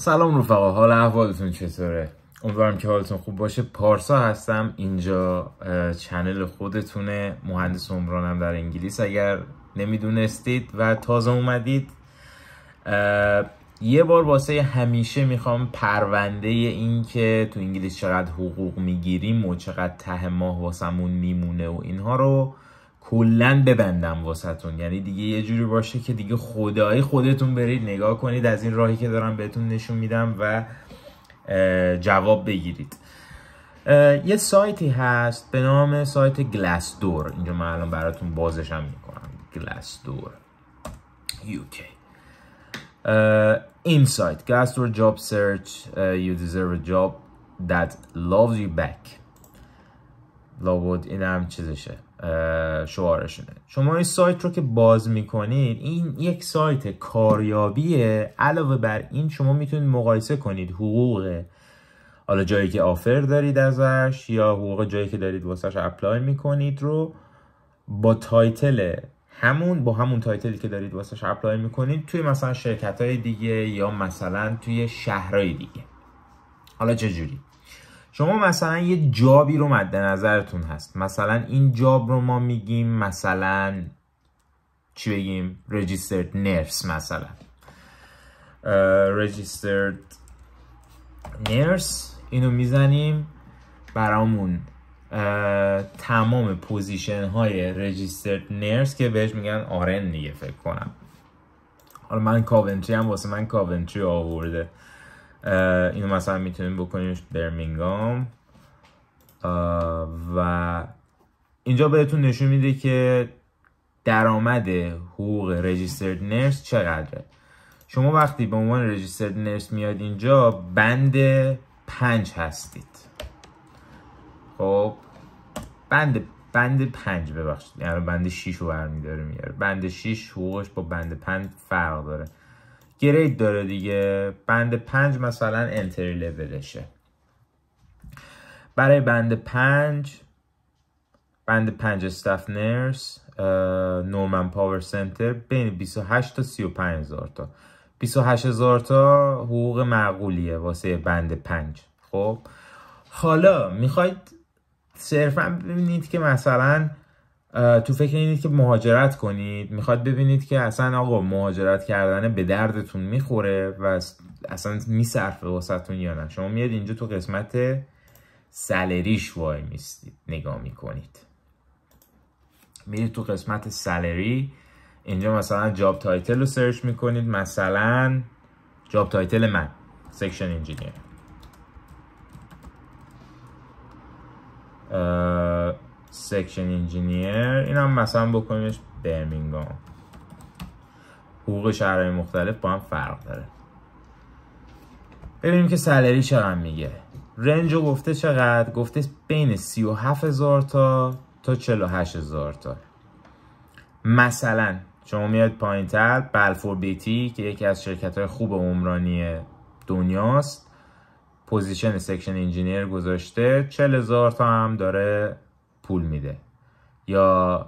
سلام رفقا حال احوالتون چطوره امیدوارم که حالتون خوب باشه پارسا هستم اینجا چنل خودتونه مهندس عمرانم در انگلیس اگر نمیدونستید و تازه اومدید یه بار واسه همیشه میخوام پرونده این که تو انگلیس چقدر حقوق میگیریم و چقدر ته ماه واسمون میمونه و اینها رو کلن ببندم واسهتون یعنی دیگه یه جوری باشه که دیگه خدایی خودتون برید نگاه کنید از این راهی که دارم بهتون نشون میدم و جواب بگیرید یه سایتی هست به نام سایت گلاس دور اینجا من الان براتون بازشم میکنم گلاس دور یوکی این سایت گلاس دور جاب سرچ you deserve a job that loves you back لابد این هم چیزشه شعارشونه شما این سایت رو که باز میکنید این یک سایت کاریابیه علاوه بر این شما میتونید مقایسه کنید حقوق حالا جایی که آفر دارید ازش یا حقوق جایی که دارید واسش اپلای میکنید رو با تایتل همون با همون تایتلی که دارید واسش اپلای میکنید توی مثلا شرکت های دیگه یا مثلا توی شهرهای دیگه حالا چجوری شما مثلا یه جابی رو مد نظرتون هست مثلا این جاب رو ما میگیم مثلا چی بگیم رجیسترد نرس مثلا رجیسترد نرس اینو میزنیم برامون تمام پوزیشن های رجیسترد نرس که بهش میگن آرن دیگه فکر کنم حالا من کاونتری هم واسه من کاونتری آورده اینو مثلا میتونیم بکنیم برمینگام و اینجا بهتون نشون میده که درآمد حقوق رجیسترد نرس چقدره شما وقتی به عنوان رجیسترد نرس میاد اینجا بند پنج هستید خب بند بند پنج ببخشید یعنی بند 6 رو برمیداره میاره بند 6 حقوقش با بند پنج فرق داره گرید داره دیگه بند پنج مثلا انتری لولشه برای بند پنج بند پنج استاف نرس نورمن پاور سنتر بین 28 تا 35 هزار تا 28 هزار تا حقوق معقولیه واسه بند پنج خب حالا میخواید صرفا ببینید که مثلا تو فکر اینید که مهاجرت کنید میخواد ببینید که اصلا آقا مهاجرت کردن به دردتون میخوره و اصلا میصرفه واسهتون یا نه شما میاد اینجا تو قسمت سلریش وای میستید نگاه میکنید میرید تو قسمت سلری اینجا مثلا جاب تایتل رو سرچ میکنید مثلا جاب تایتل من سکشن انجینیر سکشن انجینیر این هم مثلا بکنیمش برمینگام حقوق شهرهای مختلف با هم فرق داره ببینیم که سلری چقدر میگه رنج رو گفته چقدر گفته بین 37 هزار تا تا 48 هزار تا مثلا شما میاد پایین تر بلفور بیتی که یکی از شرکت های خوب عمرانی دنیاست پوزیشن سکشن انجینیر گذاشته 40 هزار تا هم داره پول میده یا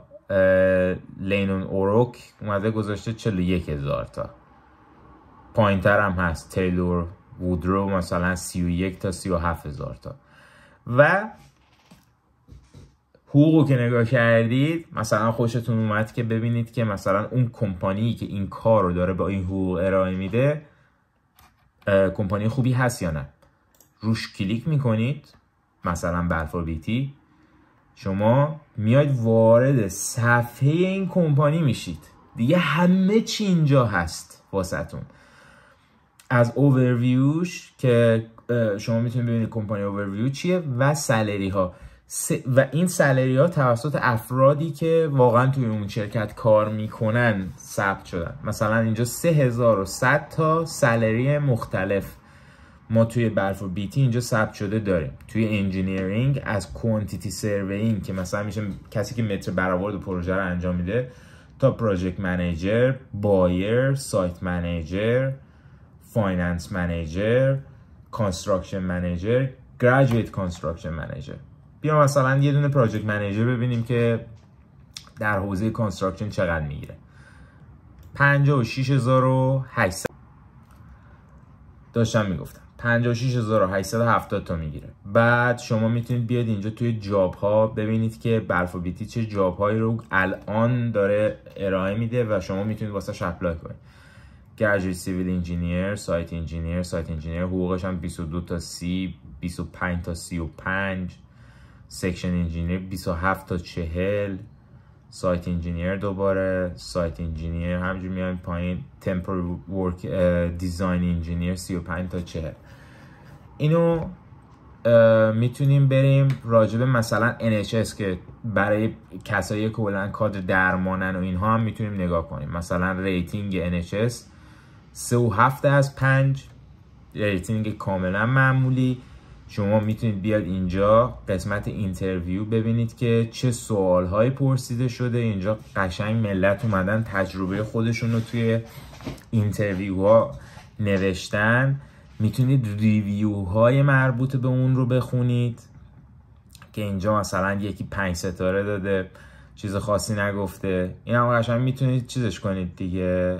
لینون اوروک اومده گذاشته 41 هزار تا پایین تر هم هست تیلور وودرو مثلا 31 تا 37 هزار تا و حقوق که نگاه کردید مثلا خوشتون اومد که ببینید که مثلا اون کمپانی که این کار رو داره با این حقوق ارائه میده کمپانی خوبی هست یا نه روش کلیک میکنید مثلا برفابیتی شما میاید وارد صفحه این کمپانی میشید دیگه همه چی اینجا هست واسهتون از اوورویوش که شما میتونید ببینید کمپانی اوورویو چیه و سالری ها و این سالری ها توسط افرادی که واقعا توی اون شرکت کار میکنن ثبت شدن مثلا اینجا 3100 تا سالری مختلف ما توی برف و بیتی اینجا ثبت شده داریم توی انجینیرینگ از کوانتیتی سروینگ که مثلا میشه کسی که متر برآورد پروژه رو انجام میده تا پروژکت منیجر بایر سایت منیجر فایننس منیجر کانستراکشن منیجر گریجویت کانستراکشن منیجر بیا مثلا یه دونه پروژکت منیجر ببینیم که در حوزه کانستراکشن چقدر میگیره 56800 داشتم میگفتم 56870 تا میگیره بعد شما میتونید بیاد اینجا توی جاب ها ببینید که بیتی چه جاب هایی رو الان داره ارائه میده و شما میتونید واسه شپلای کنید گرجی سیویل انجینیر سایت انجینیر سایت انجینیر حقوقش هم 22 تا 30 25 تا 35 سکشن انجینیر 27 تا 40 سایت انجینیر دوباره سایت انجینیر همینجور میایم پایین تمپور ورک دیزاین انجینیر 35 تا 40 اینو میتونیم بریم راجبه مثلا NHS که برای کسایی کلا کادر درمانن و اینها هم میتونیم نگاه کنیم مثلا ریتینگ NHS 3 و 7 از 5 ریتینگ کاملا معمولی شما میتونید بیاد اینجا قسمت اینترویو ببینید که چه سوال های پرسیده شده اینجا قشنگ ملت اومدن تجربه خودشون رو توی اینترویو ها نوشتن میتونید ریویو های مربوط به اون رو بخونید که اینجا مثلا یکی پنج ستاره داده چیز خاصی نگفته این هم قشنگ میتونید چیزش کنید دیگه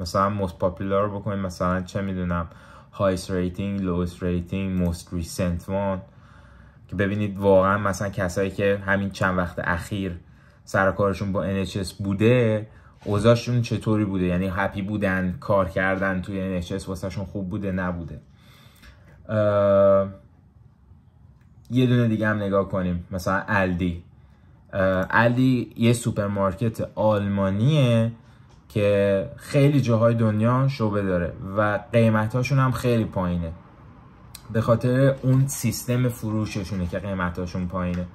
مثلا مست پاپیلار بکنید مثلا چه میدونم highest rating, lowest rating, most ریسنت وان که ببینید واقعا مثلا کسایی که همین چند وقت اخیر سر کارشون با NHS بوده اوضاعشون چطوری بوده یعنی هپی بودن کار کردن توی NHS واسهشون خوب بوده نبوده یه دونه دیگه هم نگاه کنیم مثلا الدی الدی یه سوپرمارکت آلمانیه که خیلی جاهای دنیا شعبه داره و قیمتاشون هم خیلی پایینه به خاطر اون سیستم فروششونه که قیمتاشون پایینه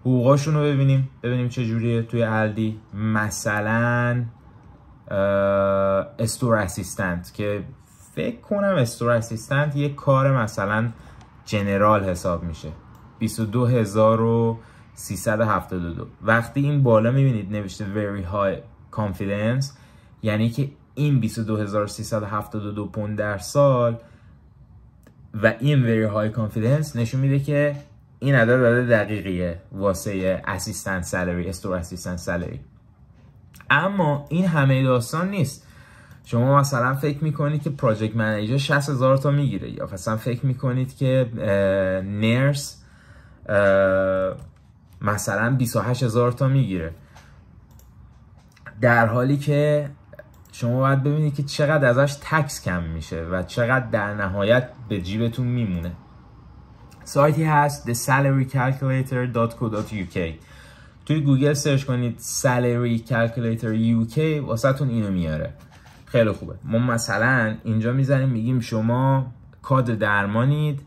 حقوقاشون رو ببینیم ببینیم چه جوریه توی الدی مثلا استور اسیستنت که فکر کنم استور اسیستنت یه کار مثلا جنرال حساب میشه 22372 وقتی این بالا میبینید نوشته very high کانفیدنس یعنی که این 22372 پوند در سال و این Very های کانفیدنس نشون میده که این عدد عدد دقیقیه واسه Assistant سالری استور Assistant سالری اما این همه داستان نیست شما مثلا فکر میکنید که Project Manager 60 هزار تا میگیره یا مثلا فکر میکنید که نرس مثلا 28 هزار تا میگیره در حالی که شما باید ببینید که چقدر ازش تکس کم میشه و چقدر در نهایت به جیبتون میمونه سایتی هست thesalarycalculator.co.uk توی گوگل سرچ کنید salary calculator UK تون اینو میاره خیلی خوبه ما مثلا اینجا میزنیم میگیم شما کادر درمانید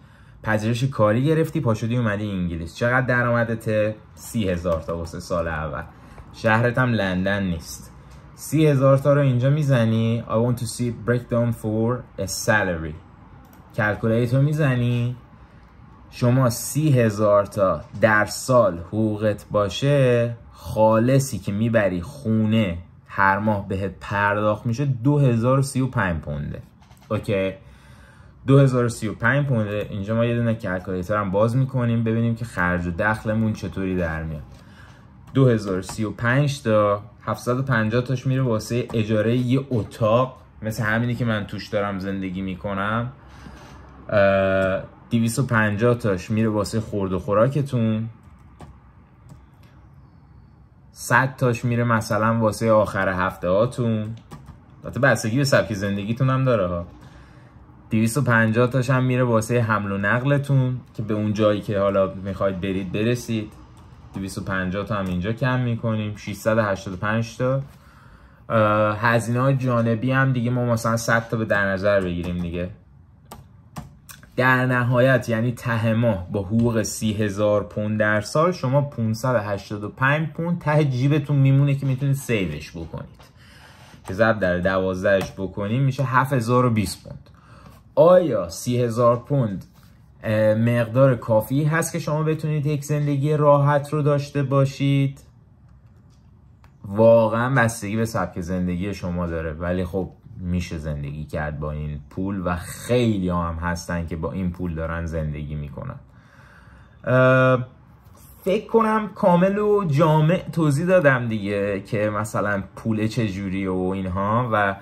پذیرش کاری گرفتی پاشدی اومدی انگلیس چقدر درآمدته سی هزار تا واسه سال اول شهرت هم لندن نیست سی هزار تا رو اینجا میزنی I want to see breakdown for a salary کلکولیت میزنی شما سی هزار تا در سال حقوقت باشه خالصی که میبری خونه هر ماه بهت پرداخت میشه 2035 پونده اوکی 2035 پونده اینجا ما یه دونه کلکولیتر هم باز میکنیم ببینیم که خرج و دخلمون چطوری در میاد 2035 تا 750 تاش میره واسه اجاره یه اتاق مثل همینی که من توش دارم زندگی میکنم 250 تاش میره واسه خورد و خوراکتون 100 تاش میره مثلا واسه آخر هفته هاتون البته بستگی به سبک زندگیتون هم داره ها 250 تاش هم میره واسه حمل و نقلتون که به اون جایی که حالا میخواید برید برسید 250 تا هم اینجا کم میکنیم 685 تا هزینه های جانبی هم دیگه ما مثلا 100 تا به در نظر بگیریم دیگه در نهایت یعنی ته ماه با حقوق 30000 پوند در سال شما 585 پوند ته جیبتون میمونه که میتونید سیوش بکنید که ضرب در اش بکنیم میشه 7020 پوند آیا 30000 پوند مقدار کافی هست که شما بتونید یک زندگی راحت رو داشته باشید واقعا بستگی به سبک زندگی شما داره ولی خب میشه زندگی کرد با این پول و خیلی هم هستن که با این پول دارن زندگی میکنن فکر کنم کامل و جامع توضیح دادم دیگه که مثلا پول چجوری و اینها و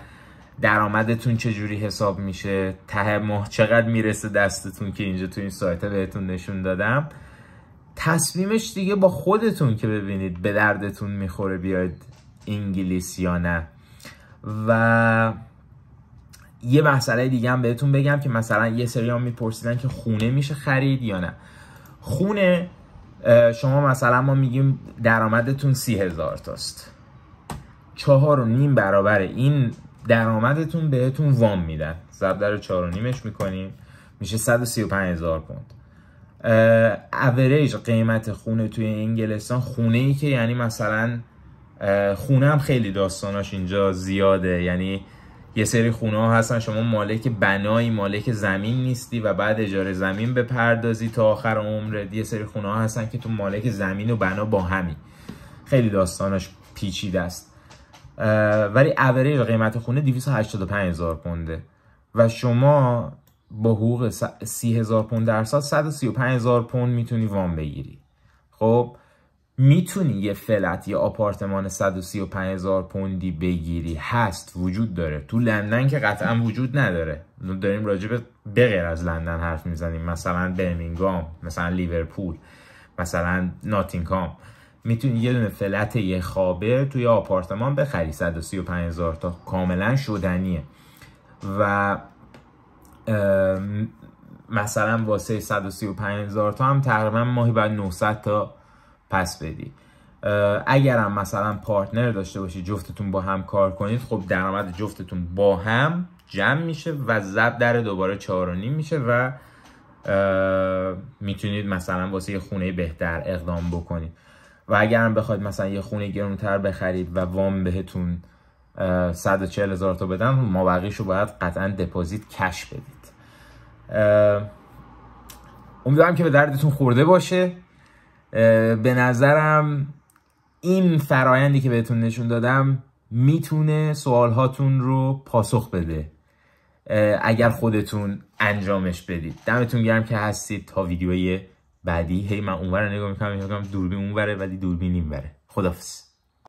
درآمدتون چجوری حساب میشه ته ماه چقدر میرسه دستتون که اینجا تو این سایت بهتون نشون دادم تصمیمش دیگه با خودتون که ببینید به دردتون میخوره بیاید انگلیس یا نه و یه مسئله دیگه هم بهتون بگم که مثلا یه سری هم میپرسیدن که خونه میشه خرید یا نه خونه شما مثلا ما میگیم درآمدتون سی هزار تاست چهار و نیم برابر این درآمدتون بهتون وام میدن ضرب در 45 نیمش میکنیم میشه 135 هزار پوند اوریج قیمت خونه توی انگلستان خونه ای که یعنی مثلا خونه هم خیلی داستاناش اینجا زیاده یعنی یه سری خونه ها هستن شما مالک بنایی مالک زمین نیستی و بعد اجاره زمین به پردازی تا آخر عمره یه سری خونه ها هستن که تو مالک زمین و بنا با همی خیلی داستانش پیچیده است ولی اوریج قیمت خونه 285000 پونده و شما با حقوق 30000 پوند در سال 135000 پوند میتونی وام بگیری خب میتونی یه فلت یا آپارتمان 135000 پوندی بگیری هست وجود داره تو لندن که قطعا وجود نداره داریم راجع به بغیر از لندن حرف میزنیم مثلا برمینگام مثلا لیورپول مثلا ناتینگهام میتونی یه دونه فلت یه خوابه توی آپارتمان بخری 135 تا کاملا شدنیه و مثلا واسه 135 تا هم تقریبا ماهی بعد 900 تا پس بدی هم مثلا پارتنر داشته باشی جفتتون با هم کار کنید خب درآمد جفتتون با هم جمع میشه و زب در دوباره 4.5 میشه و میتونید مثلا واسه یه خونه بهتر اقدام بکنید و اگرم بخواید مثلا یه خونه گرونتر بخرید و وام بهتون 140 هزار تا بدن ما بقیش رو باید قطعا دپازیت کش بدید امیدوارم که به دردتون خورده باشه به نظرم این فرایندی که بهتون نشون دادم میتونه سوالهاتون رو پاسخ بده اگر خودتون انجامش بدید دمتون گرم که هستید تا ویدیوی بعدی هی من اونور نگاه میکنم میگم دوربین اونوره ولی دوربین اینوره خدافظ